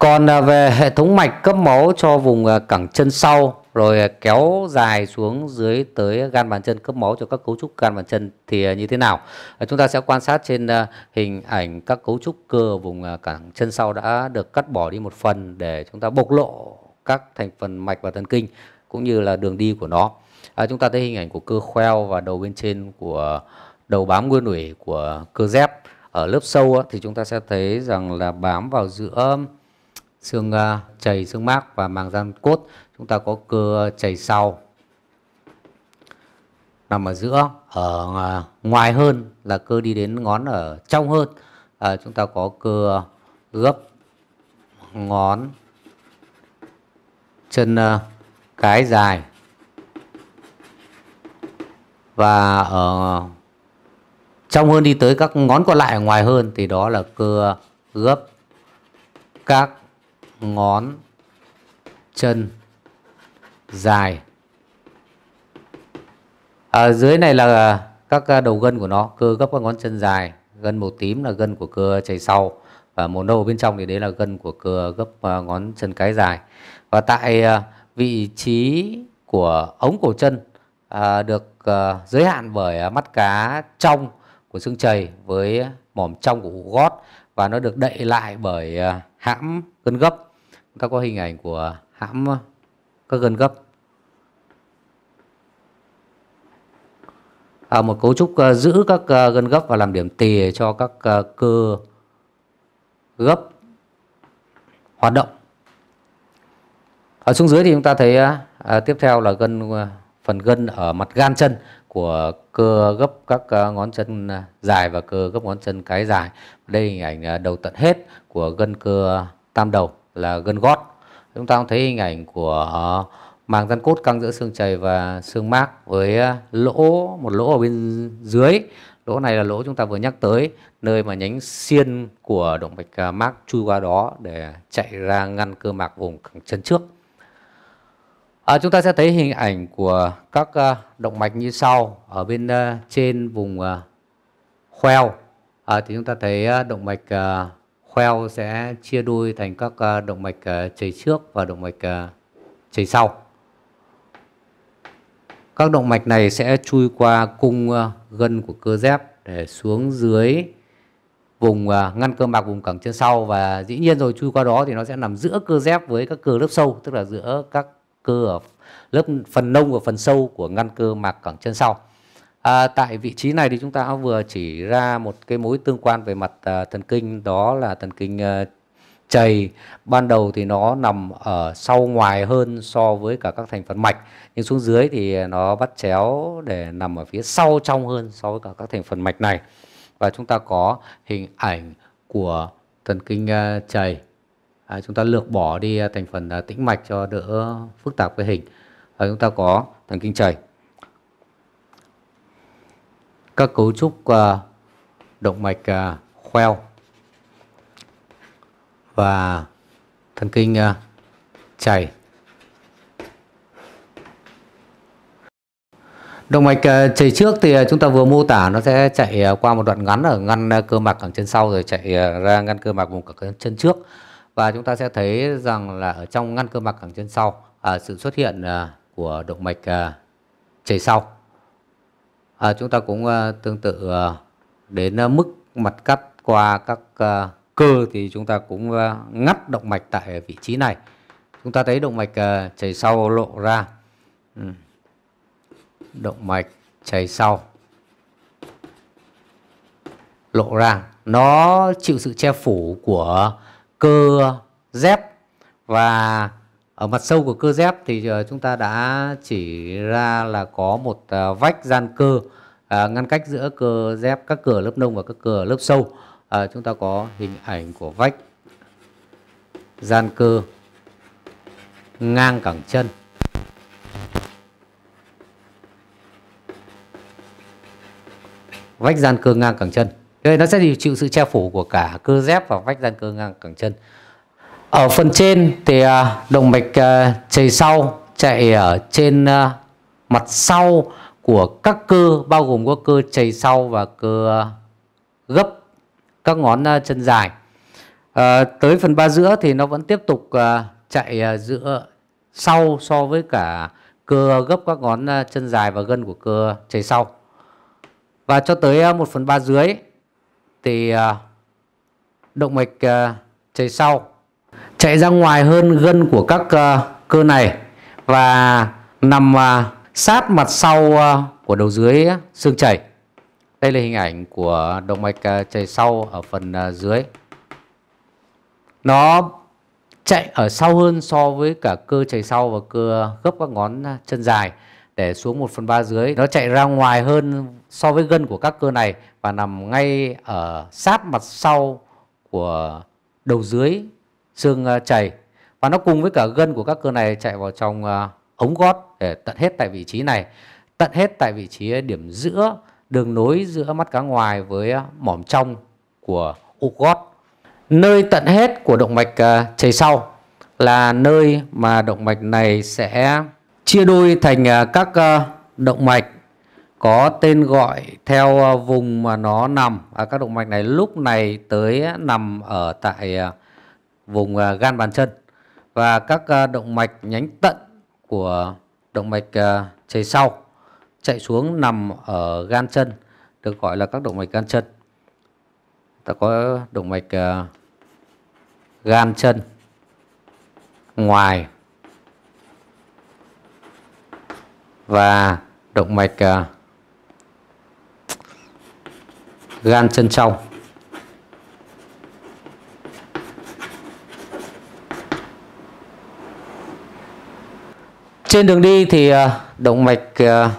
còn à, về hệ thống mạch cấp máu cho vùng à, cẳng chân sau rồi à, kéo dài xuống dưới tới gan bàn chân cấp máu cho các cấu trúc gan bàn chân thì như thế nào chúng ta sẽ quan sát trên hình ảnh các cấu trúc cơ vùng cẳng chân sau đã được cắt bỏ đi một phần để chúng ta bộc lộ các thành phần mạch và thần kinh cũng như là đường đi của nó à, chúng ta thấy hình ảnh của cơ khoeo và đầu bên trên của đầu bám nguyên ủy của cơ dép ở lớp sâu thì chúng ta sẽ thấy rằng là bám vào giữa xương à, chảy xương mác và màng răng cốt chúng ta có cơ chảy sau nằm ở giữa ở à, ngoài hơn là cơ đi đến ngón ở trong hơn à, chúng ta có cơ gấp ngón chân à, cái dài và ở trong hơn đi tới các ngón còn lại ở ngoài hơn thì đó là cơ gấp các ngón chân dài ở à, dưới này là các à, đầu gân của nó cơ gấp các ngón chân dài gân màu tím là gân của cơ chày sau và màu nâu bên trong thì đấy là gân của cơ gấp à, ngón chân cái dài và tại vị trí của ống cổ chân được giới hạn bởi mắt cá trong của xương chày với mỏm trong của hụ gót và nó được đậy lại bởi hãm gân gấp ta có hình ảnh của hãm các gân gấp à, một cấu trúc uh, giữ các uh, gân gấp và làm điểm tì cho các uh, cơ gấp hoạt động ở xuống dưới thì chúng ta thấy uh, tiếp theo là gân uh, phần gân ở mặt gan chân của cơ gấp các uh, ngón chân dài và cơ gấp ngón chân cái dài đây hình ảnh uh, đầu tận hết của gân cơ tam đầu là gân gót chúng ta cũng thấy hình ảnh của màng rắn cốt căng giữa xương chày và xương mác với à, lỗ một lỗ ở bên dưới lỗ này là lỗ chúng ta vừa nhắc tới nơi mà nhánh xiên của động mạch à, mác chui qua đó để chạy ra ngăn cơ mạc vùng cẳng chân trước à, chúng ta sẽ thấy hình ảnh của các à, động mạch như sau ở bên trên vùng khoeo à, thì chúng ta thấy động mạch khoeo sẽ chia đuôi thành các ờ, động mạch ờ, chảy trước và động mạch ờ, chảy sau. Các động mạch này sẽ chui qua cung gân của cơ dép để xuống dưới vùng ngăn cơ mạc vùng cẳng chân sau và dĩ nhiên rồi chui qua đó thì nó sẽ nằm giữa cơ dép với các cơ lớp sâu tức là giữa các cơ ở lớp phần nông và phần sâu của ngăn cơ mạc cẳng chân sau À, tại vị trí này thì chúng ta vừa chỉ ra một cái mối tương quan về mặt à, thần kinh đó là thần kinh à, chày ban đầu thì nó nằm ở sau ngoài hơn so với cả các thành phần mạch nhưng xuống dưới thì nó bắt chéo để nằm ở phía sau trong hơn so với cả các thành phần mạch này và chúng ta có hình ảnh của thần kinh à, chày à, chúng ta lược bỏ đi à, thành phần à, tĩnh mạch cho đỡ phức tạp với hình và chúng ta có thần kinh chày các cấu trúc à, động mạch à, khoeo và thần kinh à, chảy. Động mạch chảy trước thì chúng ta vừa mô tả nó sẽ chạy qua một đoạn ngắn ở ngăn cơ mạc cẳng chân sau rồi chạy ra ngăn cơ mạc vùng cẳng chân trước và chúng ta sẽ thấy rằng là ở trong ngăn cơ mạc cẳng chân sau à, sự xuất hiện à, của động mạch à, chảy sau à, chúng ta cũng uh, tương tự uh, đến uh, mức mặt cắt qua các uh, cơ thì chúng ta cũng uh, ngắt động mạch tại vị trí này chúng ta thấy động mạch uh, chảy sau lộ ra ừ. động mạch chảy sau lộ ra nó chịu sự che phủ của cơ dép và ở mặt sâu của cơ dép thì chúng ta đã chỉ ra là có một vách gian cơ à, ngăn cách giữa cơ dép các cửa lớp nông và các cửa lớp sâu à, chúng ta có hình ảnh của vách gian cơ ngang cẳng chân vách gian cơ ngang cẳng chân đây nó sẽ chịu sự che phủ của cả cơ dép và vách gian cơ ngang cẳng chân ở phần trên thì à, động mạch à, chảy sau chạy ở trên à, mặt sau của các cơ bao gồm có cơ chày sau và cơ ờ, gấp các ngón ờ, chân dài à, tới phần ba giữa thì nó vẫn tiếp tục chạy giữa sau so với cả cơ gấp các ngón chân dài và gân của cơ chày sau và cho tới 1 phần ba dưới thì động mạch chày sau chạy ra ngoài hơn gân của các cơ này và nằm sát mặt sau ờ, của đầu dưới xương chảy. Đây là hình ảnh của động mạch ờ, chảy sau ở phần ờ, dưới. Nó chạy ở sau hơn so với cả cơ chảy sau và cơ gấp các ngón chân dài để xuống 1 phần 3 dưới. Nó chạy ra ngoài hơn so với gân của các cơ này và nằm ngay ở sát mặt sau của đầu dưới xương chảy. Và nó cùng với cả gân của các cơ này chạy vào trong ống gót để tận hết tại vị trí này tận hết tại vị trí điểm giữa đường nối giữa mắt cá ngoài với ờ, mỏm trong của ụ gót nơi tận hết của động mạch ờ, chảy sau là nơi mà động mạch này sẽ chia đôi thành ờ, các động mạch có tên gọi theo vùng mà nó nằm à, các động mạch này lúc này tới nằm ở tại vùng gan bàn chân và các động mạch nhánh tận của động mạch à, chảy sau chạy xuống nằm ở gan chân được gọi là các động mạch gan chân ta có động mạch à, gan chân ngoài và động mạch à, gan chân trong Trên đường đi thì à, động mạch à,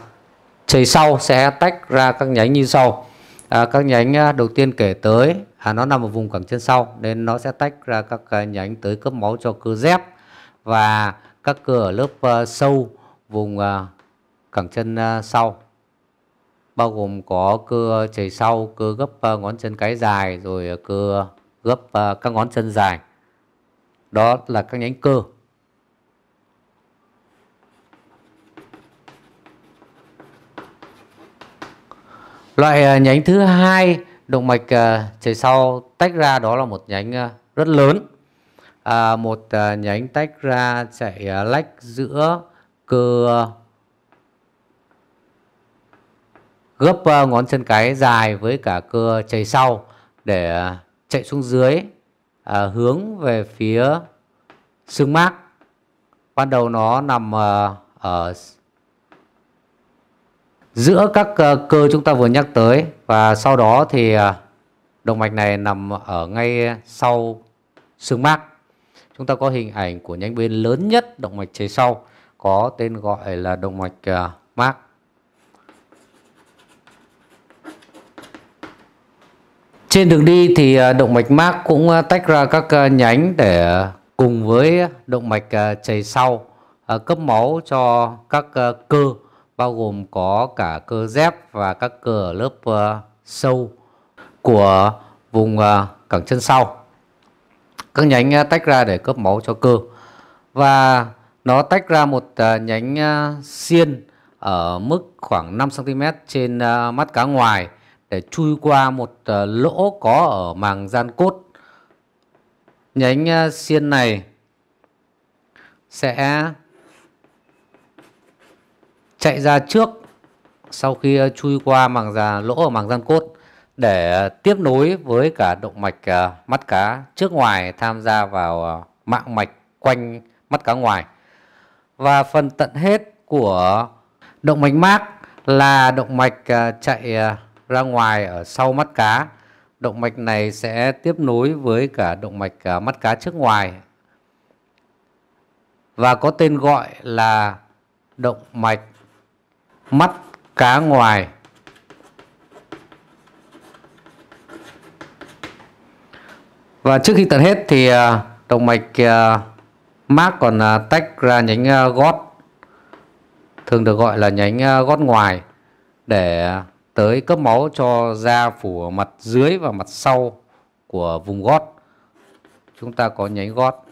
chảy sau sẽ tách ra các nhánh như sau. À, các nhánh à, đầu tiên kể tới à, nó nằm ở vùng cẳng chân sau nên nó sẽ tách ra các nhánh tới cấp máu cho cơ dép và các cơ ở lớp sâu vùng cẳng chân sau bao gồm có cơ chảy sau, cơ gấp ngón chân cái dài rồi cơ gấp các ngón chân dài. Đó là các nhánh cơ. Loại ờ, nhánh thứ hai động mạch ờ, chảy sau tách ra đó là một nhánh ờ, rất lớn. À, một nhánh tách ra chạy lách giữa cơ gấp ngón chân cái dài với cả cơ chảy sau để chạy xuống dưới à, hướng về phía xương mác. Ban đầu nó nằm ở giữa các ờ, cơ chúng ta vừa nhắc tới và sau đó thì ờ, động mạch này nằm ở ngay sau xương mác. Chúng ta có hình ảnh của nhánh bên lớn nhất động mạch chế sau có tên gọi là động mạch ờ, mác. Trên đường đi thì động mạch mác cũng tách ra các nhánh để cùng với động mạch chảy sau cấp máu cho các cơ bao gồm có cả cơ dép và các cơ ở lớp uh, sâu của vùng uh, cẳng chân sau. Các nhánh uh, tách ra để cấp máu cho cơ và nó tách ra một uh, nhánh uh, xiên ở mức khoảng 5 cm trên uh, mắt cá ngoài để chui qua một uh, lỗ có ở màng gian cốt. Nhánh uh, xiên này sẽ chạy ra trước sau khi ờ, chui qua màng già lỗ ở màng răng cốt để ờ, tiếp nối với cả động mạch ờ, mắt cá trước ngoài tham gia vào mạng mạch quanh mắt cá ngoài và phần tận hết của động mạch mác là động mạch chạy ra ngoài ở sau mắt cá động mạch này sẽ tiếp nối với cả động mạch mắt cá trước ngoài và có tên gọi là động mạch mắt cá ngoài và trước khi tận hết thì động à, mạch à, mác còn à, tách ra nhánh gót thường được gọi là nhánh gót ngoài để tới cấp máu cho da phủ mặt dưới và mặt sau của vùng gót chúng ta có nhánh gót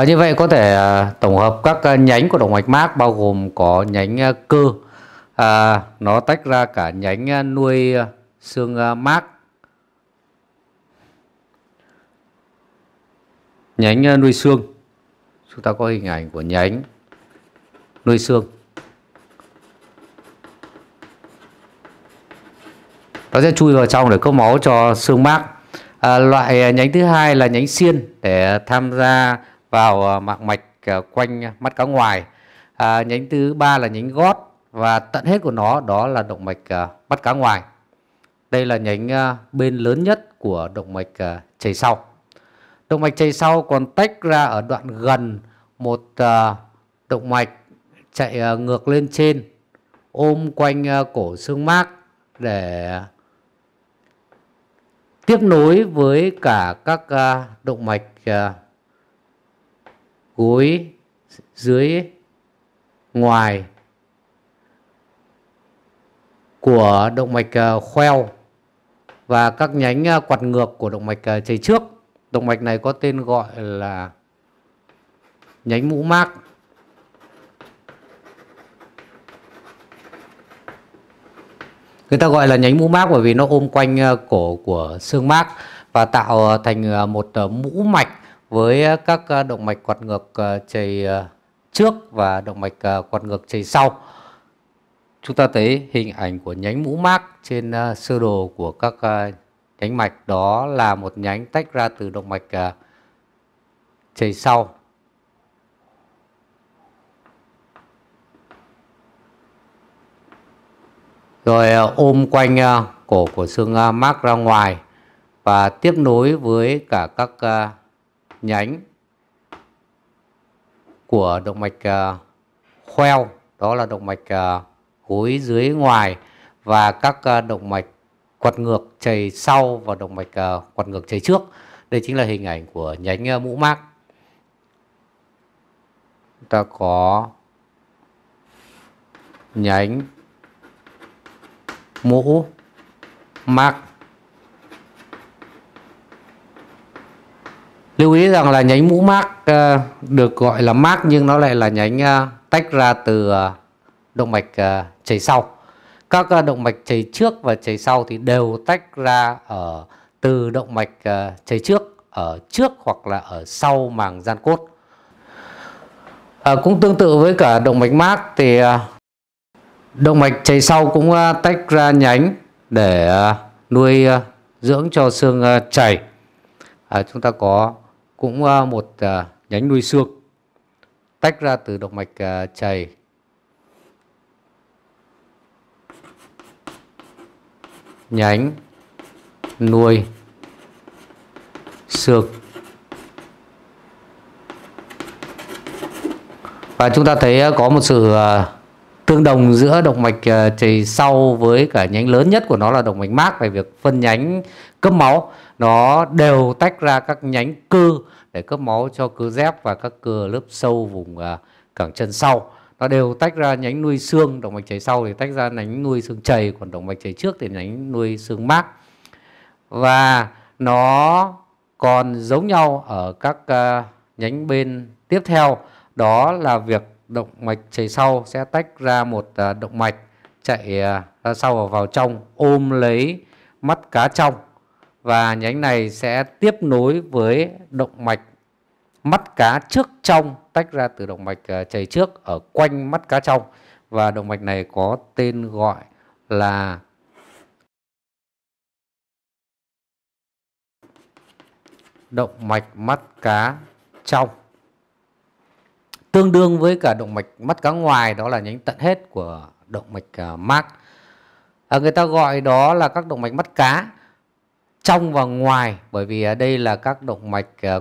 À, như vậy có thể à, tổng hợp các à, nhánh của động mạch mác bao gồm có nhánh à, cơ à, nó tách ra cả nhánh à, nuôi xương mác nhánh nuôi xương chúng ta có hình ảnh của nhánh nuôi xương nó sẽ chui vào trong để có máu cho xương mác à, loại nhánh thứ hai là nhánh xiên để tham gia vào ờ, mạng mạch ờ, quanh mắt cá ngoài à, nhánh thứ ba là nhánh gót và tận hết của nó đó là động mạch ờ, mắt cá ngoài đây là nhánh bên lớn nhất của động mạch chảy sau động mạch chảy sau còn tách ra ở đoạn gần một động mạch chạy ngược lên trên ôm quanh cổ xương mác để tiếp nối với cả các động mạch gối dưới ngoài của động mạch ờ, khoeo và các nhánh ờ, quạt ngược của động mạch ờ, chảy trước. Động mạch này có tên gọi là nhánh mũ mác. Người ta gọi là nhánh mũ mác bởi vì nó ôm quanh cổ của xương mác và tạo thành một mũ mạch với ờ, các ờ, động mạch quạt ngược ờ, chảy trước và động mạch quạt ngược chảy sau. Chúng ta thấy hình ảnh của nhánh mũ mác trên sơ đồ của các nhánh mạch đó là một nhánh tách ra từ động mạch chảy sau. Rồi ôm quanh cổ của xương mác ra ngoài và tiếp nối với cả các nhánh của động mạch uh, khoeo đó là động mạch uh, gối dưới ngoài và các uh, động mạch quật ngược chảy sau và động mạch uh, quật ngược chảy trước đây chính là hình ảnh của nhánh uh, mũ mác ta có nhánh mũ mác lưu ý rằng là nhánh mũ mác ờ, được gọi là mác nhưng nó lại là nhánh ờ, tách ra từ ờ, động mạch chảy sau các động mạch chảy trước và chảy sau thì đều tách ra ở từ động mạch chảy trước ở trước hoặc là ở sau màng gian cốt à, cũng tương tự với cả động mạch mác thì động mạch chảy sau cũng tách ra nhánh để nuôi dưỡng cho xương chảy à, chúng ta có cũng ờ, một ờ, nhánh nuôi xương tách ra từ động mạch ờ, chảy nhánh nuôi xương và chúng ta thấy có một sự tương đồng giữa động mạch ờ, chảy sau với cả nhánh lớn nhất của nó là động mạch mác về việc phân nhánh cấp máu nó đều tách ra các nhánh cơ để cấp máu cho cơ dép và các cơ lớp sâu vùng ờ, cẳng chân sau nó đều tách ra nhánh nuôi xương động mạch chảy sau thì tách ra nhánh nuôi xương chảy còn động mạch chảy trước thì nhánh nuôi xương mác và nó còn giống nhau ở các ờ, nhánh bên tiếp theo đó là việc động mạch chảy sau sẽ tách ra một à, động mạch chạy à, ra sau và vào trong ôm lấy mắt cá trong và nhánh này sẽ tiếp nối với động mạch mắt cá trước trong tách ra từ động mạch à, chảy trước ở quanh mắt cá trong và động mạch này có tên gọi là động mạch mắt cá trong tương đương với cả động mạch mắt cá ngoài đó là nhánh tận hết của động mạch à, mắt à, người ta gọi đó là các động mạch mắt cá trong và ngoài bởi vì đây là các động mạch à,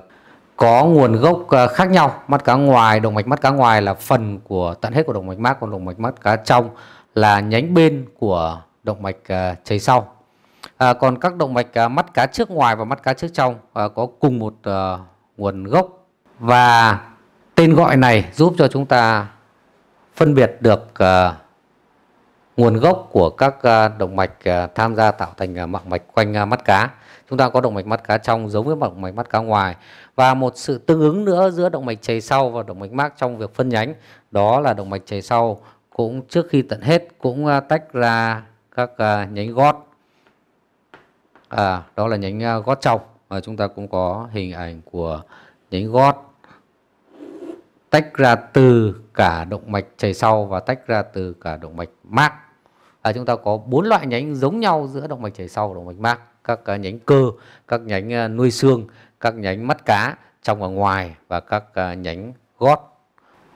có nguồn gốc à, khác nhau mắt cá ngoài động mạch mắt cá ngoài là phần của tận hết của động mạch mắt còn động mạch mắt cá trong là nhánh bên của động mạch chảy sau à, còn các động mạch mắt cá trước ngoài và mắt cá trước trong à, có cùng một à, nguồn gốc và tên gọi này giúp cho chúng ta phân biệt được uh, nguồn gốc của các uh, động mạch uh, tham gia tạo thành uh, mọng mạch quanh uh, mắt cá. Chúng ta có động mạch mắt cá trong giống với động mạch mắt cá ngoài và một sự tương ứng nữa giữa động mạch chảy sau và động mạch mác trong việc phân nhánh đó là động mạch chảy sau cũng trước khi tận hết cũng uh, tách ra các uh, nhánh gót à, đó là nhánh uh, gót trong và chúng ta cũng có hình ảnh của nhánh gót tách ra từ cả động mạch chảy sau và tách ra từ cả động mạch mác à, chúng ta có bốn loại nhánh giống nhau giữa động mạch chảy sau và động mạch mác các uh, nhánh cơ các nhánh uh, nuôi xương các nhánh mắt cá trong và ngoài và các uh, nhánh gót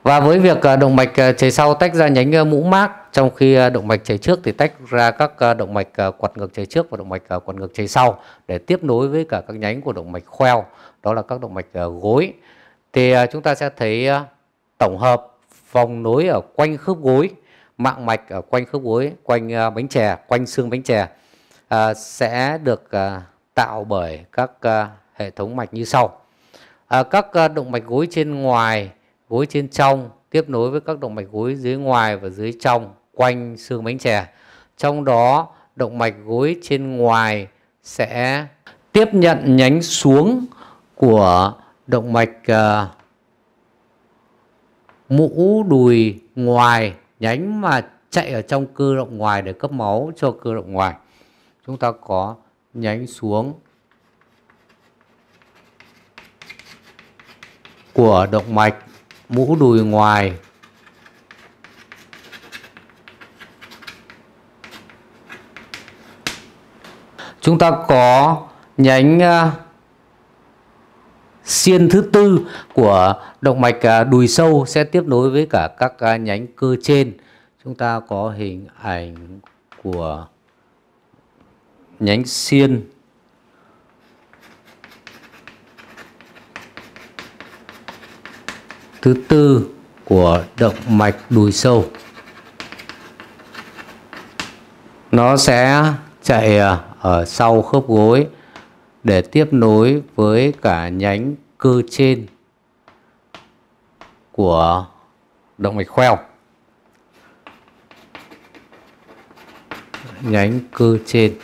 và với việc động mạch chảy sau tách ra nhánh mũ mác trong khi động mạch chảy trước thì tách ra các động mạch quạt ngược chảy trước và động mạch quạt ngược chảy sau để tiếp nối với cả các nhánh của động mạch khoeo đó là các động mạch gối thì à, chúng ta sẽ thấy à, tổng hợp vòng nối ở quanh khớp gối mạng mạch ở quanh khớp gối quanh à, bánh chè quanh xương bánh chè sẽ được tạo bởi các hệ thống mạch như sau các động mạch gối trên ngoài gối trên trong tiếp nối với các động mạch gối dưới ngoài và dưới trong quanh xương bánh chè trong đó động mạch gối trên ngoài sẽ tiếp nhận nhánh xuống của động mạch uh, mũ đùi ngoài nhánh mà chạy ở trong cơ động ngoài để cấp máu cho cơ động ngoài chúng ta có nhánh xuống của động mạch mũ đùi ngoài chúng ta có nhánh uh, xiên thứ tư của động mạch à, đùi sâu sẽ tiếp nối với cả các à, nhánh cơ trên. Chúng ta có hình ảnh của nhánh xiên thứ tư của động mạch đùi sâu. Nó sẽ chạy à, ở sau khớp gối để tiếp nối với cả nhánh cơ trên của động mạch khoeo nhánh cơ trên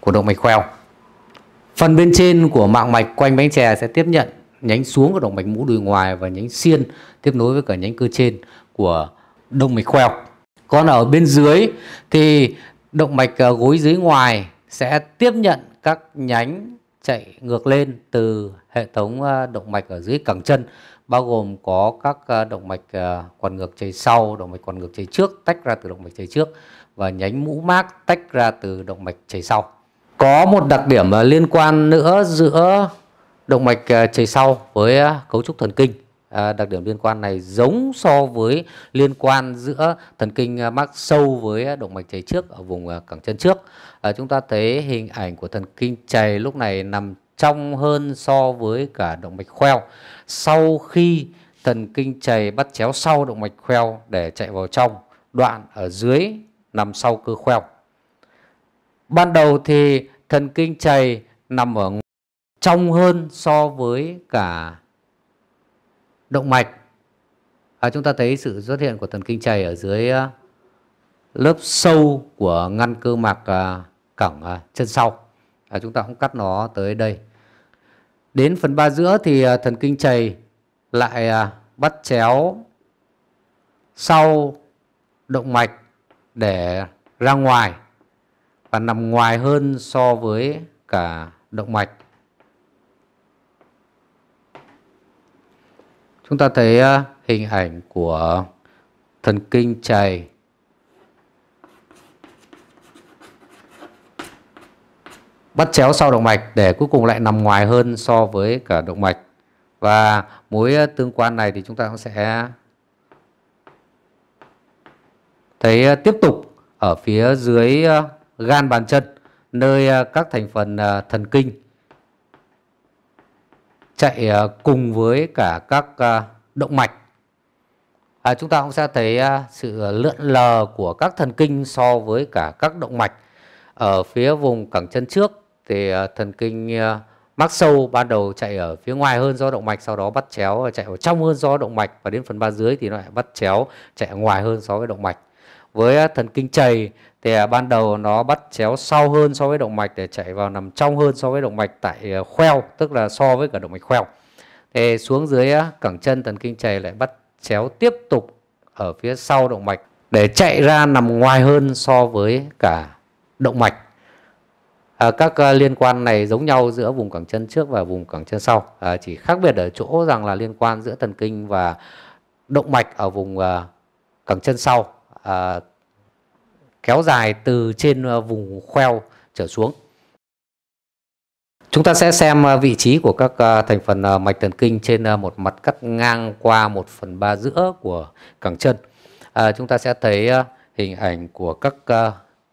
của động mạch khoeo phần bên trên của mạng mạch quanh bánh chè sẽ tiếp nhận nhánh xuống của động mạch mũ đùi ngoài và nhánh xiên tiếp nối với cả nhánh cơ trên của động mạch khoeo còn ở bên dưới thì động mạch à, gối dưới ngoài sẽ tiếp nhận các nhánh chạy ngược lên từ hệ thống ờ, động mạch ở dưới cẳng chân bao gồm có các ờ, động mạch ờ, quần ngược chảy sau, động mạch quần ngược chảy trước tách ra từ động mạch chảy trước và nhánh mũ mác tách ra từ động mạch chảy sau. Có một đặc điểm liên quan nữa giữa động mạch chảy sau với cấu trúc thần kinh à, đặc điểm liên quan này giống so với liên quan giữa thần kinh à, mắc sâu với à, động mạch chảy trước ở vùng à, cẳng chân trước à, chúng ta thấy hình ảnh của thần kinh chảy lúc này nằm trong hơn so với cả động mạch khoeo sau khi thần kinh chảy bắt chéo sau động mạch khoeo để chạy vào trong đoạn ở dưới nằm sau cơ khoeo ban đầu thì thần kinh chảy nằm ở trong hơn so với cả động mạch và chúng ta thấy sự xuất hiện của thần kinh chày ở dưới à, lớp sâu của ngăn cơ mạc à, cẳng à, chân sau và chúng ta cũng cắt nó tới đây đến phần ba giữa thì thần kinh chày lại bắt chéo sau động mạch để ra ngoài và nằm ngoài hơn so với cả động mạch Chúng ta thấy à, hình ảnh của thần kinh chày bắt chéo sau động mạch để cuối cùng lại nằm ngoài hơn so với cả động mạch và mối à, tương quan này thì chúng ta cũng sẽ thấy à, tiếp tục ở phía dưới gan bàn chân nơi các thành phần thần kinh chạy ờ, cùng với cả các ờ, động mạch à, chúng ta cũng sẽ thấy ờ, sự lượn lờ của các thần kinh so với cả các động mạch ở phía vùng cẳng chân trước thì thần kinh mắc sâu ban đầu chạy ở phía ngoài hơn do động mạch sau đó bắt chéo chạy ở trong hơn do động mạch và đến phần ba dưới thì nó lại bắt chéo chạy ở ngoài hơn so với động mạch với à, thần kinh chày thì à, ban đầu nó bắt chéo sau hơn so với động mạch để chạy vào nằm trong hơn so với động mạch tại à, khoeo tức là so với cả động mạch khoeo thì xuống dưới cẳng chân thần kinh chày lại bắt chéo tiếp tục ở phía sau động mạch để chạy ra nằm ngoài hơn so với cả động mạch à, các liên quan này giống nhau giữa vùng cẳng chân trước và vùng cẳng chân sau à, chỉ khác biệt ở chỗ rằng là liên quan giữa thần kinh và động mạch ở vùng cẳng chân sau Ờ, kéo dài từ trên ờ, vùng khoeo trở xuống. Chúng ta sẽ xem ờ, vị trí của các thành phần mạch thần kinh trên một mặt cắt ngang qua 1 phần 3 giữa của cẳng chân. À, chúng ta sẽ thấy hình ảnh của các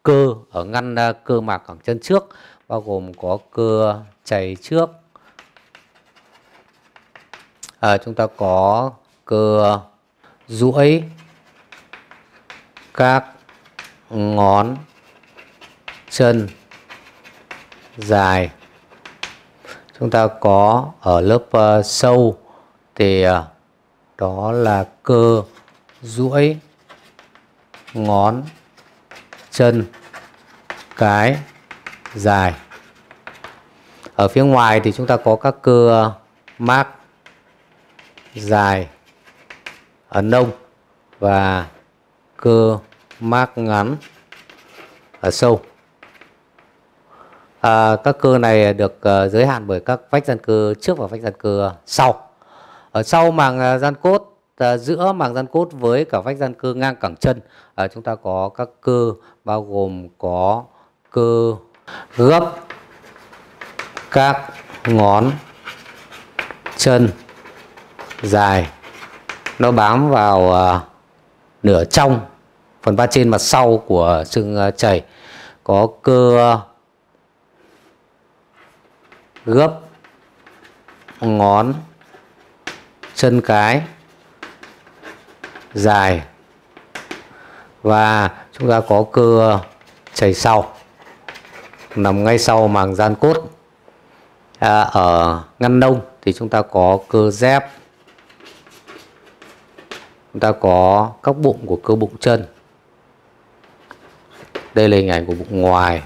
cơ ở ngăn cơ mạc cẳng chân trước bao gồm có cơ chày trước. À, chúng ta có cơ duỗi các ngón chân dài chúng ta có ở lớp uh, sâu thì uh, đó là cơ duỗi ngón chân cái dài ở phía ngoài thì chúng ta có các cơ uh, mác dài ấn nông và cơ mác ngắn ở sâu à, các cơ này được uh, giới hạn bởi các vách gian cơ trước và vách gian cơ sau ở sau màng uh, gian cốt uh, giữa màng gian cốt với cả vách gian cơ ngang cẳng chân uh, chúng ta có các cơ bao gồm có cơ gấp các ngón chân dài nó bám vào uh, nửa trong phần ba trên mặt sau của xương ờ, chảy có cơ gấp ngón chân cái dài và chúng ta có cơ chảy sau nằm ngay sau màng gian cốt à, ở ngăn nông thì chúng ta có cơ dép chúng ta có góc bụng của cơ bụng chân đây là hình ảnh của bụng ngoài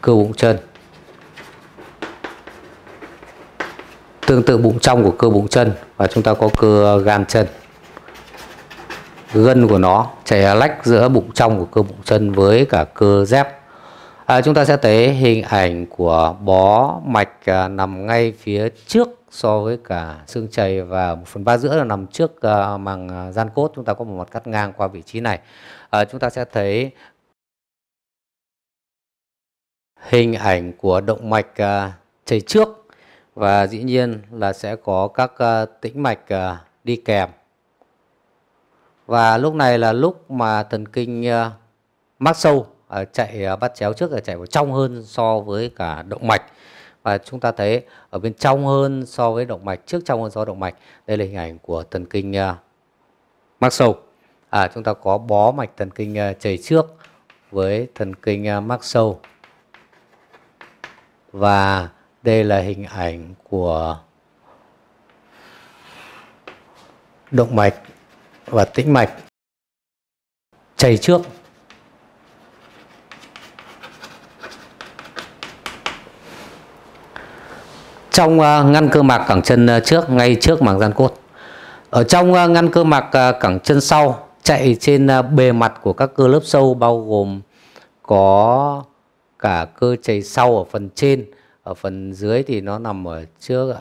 cơ bụng chân tương tự bụng trong của cơ bụng chân và chúng ta có cơ gan chân gân của nó chảy lách giữa bụng trong của cơ bụng chân với cả cơ dép À, chúng ta sẽ thấy hình ảnh của bó mạch à, nằm ngay phía trước so với cả xương chày và một phần ba giữa là nằm trước à, màng à, gian cốt. Chúng ta có một mặt cắt ngang qua vị trí này. À, chúng ta sẽ thấy hình ảnh của động mạch à, chảy trước và dĩ nhiên là sẽ có các à, tĩnh mạch à, đi kèm. Và lúc này là lúc mà thần kinh à, mắc sâu Ờ, chạy ờ, bắt chéo trước là chạy vào trong hơn so với cả động mạch và chúng ta thấy ở bên trong hơn so với động mạch trước trong hơn so với động mạch đây là hình ảnh của thần kinh ờ, mắc sâu à, chúng ta có bó mạch thần kinh chảy trước với thần kinh mắc sâu và đây là hình ảnh của động mạch và tĩnh mạch chảy trước trong à, ngăn cơ mạc cẳng chân à, trước ngay trước màng gian cốt ở trong à, ngăn cơ mạc cẳng chân sau chạy trên bề mặt của các cơ lớp sâu bao gồm có cả cơ chạy sau ở phần trên ở phần dưới thì nó nằm ở trước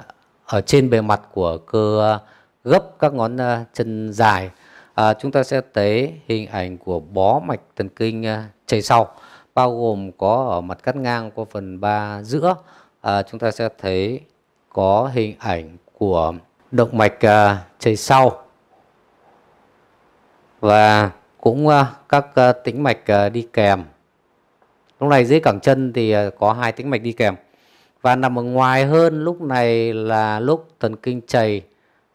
ở trên bề mặt của cơ gấp các ngón chân dài à, chúng ta sẽ thấy hình ảnh của bó mạch thần kinh chạy sau bao gồm có ở mặt cắt ngang có phần ba giữa à, chúng ta sẽ thấy có hình ảnh của động mạch à, chảy sau và cũng à, các à, tĩnh mạch à, đi kèm lúc này dưới cẳng chân thì à, có hai tĩnh mạch đi kèm và nằm ở ngoài hơn lúc này là lúc thần kinh chày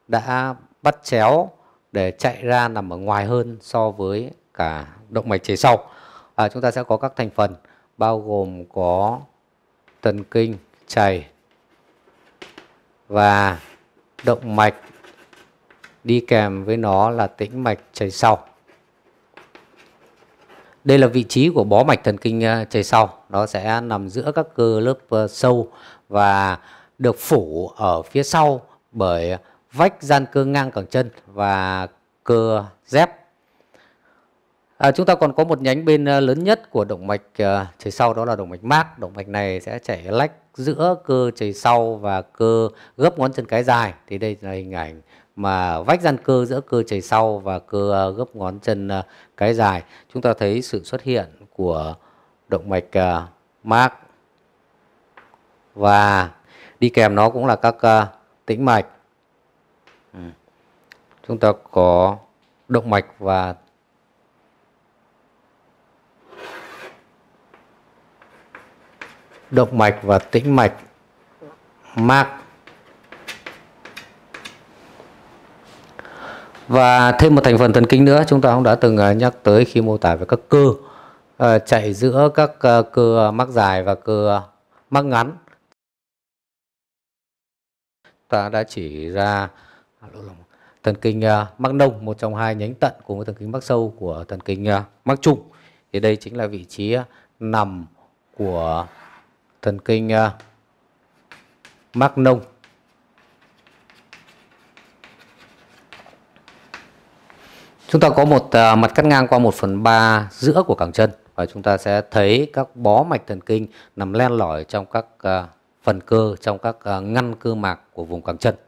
đã bắt chéo để chạy ra nằm ở ngoài hơn so với cả động mạch chảy sau à, chúng ta sẽ có các thành phần bao gồm có thần kinh chảy và động mạch đi kèm với nó là tĩnh mạch chảy sau. Đây là vị trí của bó mạch thần kinh ờ, chảy sau, nó sẽ nằm giữa các cơ lớp ờ, sâu và được phủ ở phía sau bởi vách gian cơ ngang cẳng chân và cơ dép À, chúng ta còn có một nhánh bên ờ, lớn nhất của động mạch uh, chảy sau đó là động mạch mác. Động mạch này sẽ chảy lách giữa cơ chảy sau và cơ gấp ngón chân cái dài. Thì đây là hình ảnh mà vách gian cơ giữa cơ chảy sau và cơ uh, gấp ngón chân uh, cái dài. Chúng ta thấy sự xuất hiện của động mạch uh, mác và đi kèm nó cũng là các uh, tĩnh mạch. Ừ. Chúng ta có động mạch và động mạch và tĩnh mạch mạc và thêm một thành phần thần kinh nữa chúng ta cũng đã từng à, nhắc tới khi mô tả về các cơ à, chạy giữa các à, cơ mắc dài và cơ mắc ngắn ta đã chỉ ra thần kinh mắc nông một trong hai nhánh tận cùng với thần kinh mắc sâu của thần kinh mắc trung thì đây chính là vị trí nằm của thần kinh uh, mắc nông chúng ta có một uh, mặt cắt ngang qua 1 phần 3 giữa của cẳng chân và chúng ta sẽ thấy các bó mạch thần kinh nằm len lỏi trong các uh, phần cơ trong các uh, ngăn cơ mạc của vùng cẳng chân